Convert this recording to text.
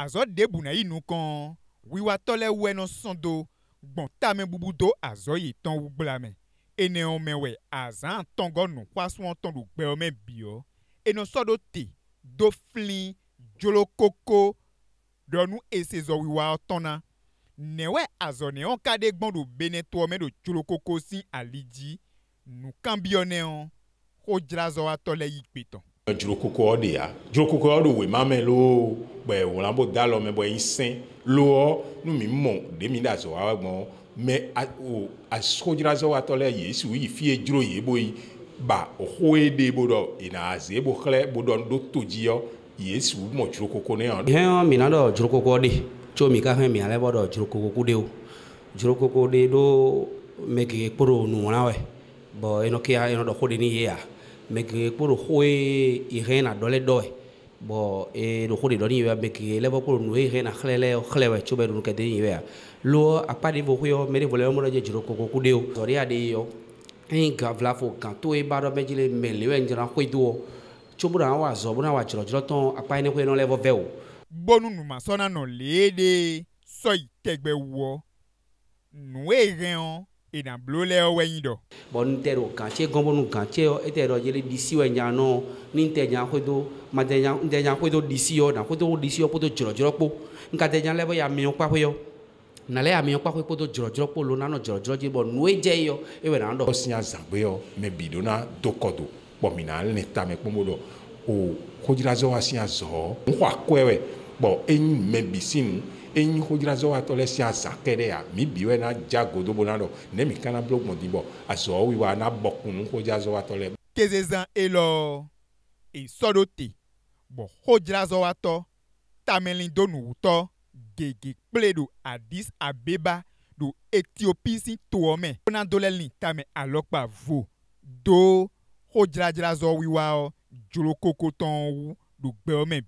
azɔ debuna yi nu kɔn wiwatɔ lɛ wɛ nɔ sɔn do gbɔn tame bubu do azɔ yi tɔn wu gbla me ene wɔn mɛ wɛ azã tɔngɔ nu fasɔn tɔn do gbɛ wɔn mɛ biɔ enɔ sɔ do te do fli dzolo koko ɖɔnu ese zɔ wiwa tɔna nɛwɛ azɔnɛ wɔn ka ɖe gbɔn do bene tɔ mɛ do tsolo koko si ali dzi nukan biɔ nɛ wɔn yi gbetɔ. dzrokoko ɔɖea dzrokoko ɔɖe wɛ mamɛ loo kpɛ wòlãbo da lɔ mɛ bɔ yi sɛn lɔ nu mi mɔ demi da zɔ wa gbɔn mɛ o asɔdzrazɔ wa tɔ lɛ yesu yi fie dzro yi bo yi ba oxoe de bo dɔ yina aze bo xlɛ bo dɔ do to dzi yɔ yesu mɔ dzrokoko ne yɔ. hɛn mina dɔ dzrokoko de tso mi ka hɛn mi alɛ bɔ dɔ dzrokoko de o dzrokoko de do meke kpɔdo nuwɔna wɛ bɔn enɔkia enɔ dɔ xo de ni ye ya meke kpɔdo xoe yi hɛn na dɔ lɛ bo e no khodi doni wa be ke le bo ko no e na khle le khle wa chube no ke deni wa lo apa de bo yo mere vole mo je jiro ko ko de o sori ade yo en ga vla fo kan to e ba do be jile me le en ko do chubu wa zo bu wa jiro jiro ton apa ni ko no le bo ve o bonu numa so na no lede so itegbe wo nu e ran ina blolɛ wɛnyi dɔ. bɔn n tɛ o gan tse gɔnbɔnu gan tse e tɛ dɔ jeli disi wɛ nya nɔ ni n tɛ nya ko do ma tɛ nya n tɛ nya ko do disi yɔ na ko do disi yɔ ko do jɔlɔjɔlɔ kpo n ka tɛ nya lɛ bɛ ya miɔ kpa ko yɔ nalɛ ya miɔ kpa ko do jɔlɔjɔlɔ kpo lo nanɔ jɔlɔjɔlɔ dzi bɔn nue dze yɔ e, e wɛ na dɔ. ɔsiya zagbe yɔ mɛ bi do na do bɔn mina ale ne ta mɛ kpɔmɔ dɔ o kodirazɔ wa siya zɔ enyi xodzrazɔ wa tɔ lɛ sia sa kɛ ɖe ya mi bi wɛ na dza godobo na dɔ ne mi kana blo gbɔndi bɔ azɔ wi wa na bɔ kunu xodzrazɔ wa tɔ lɛ. kezezan elɔ esɔɖo te bɔ xodzrazɔ wa tɔ tamɛlidonowutɔ gègé kple ɖo addis abeba ɖo etiopi si toɔ mɛ konadolɛli tamɛ alɔkpa vo do xodzradzrazɔ wiwa dzrokokotɔn wu ɖo gbɛwɔmɛ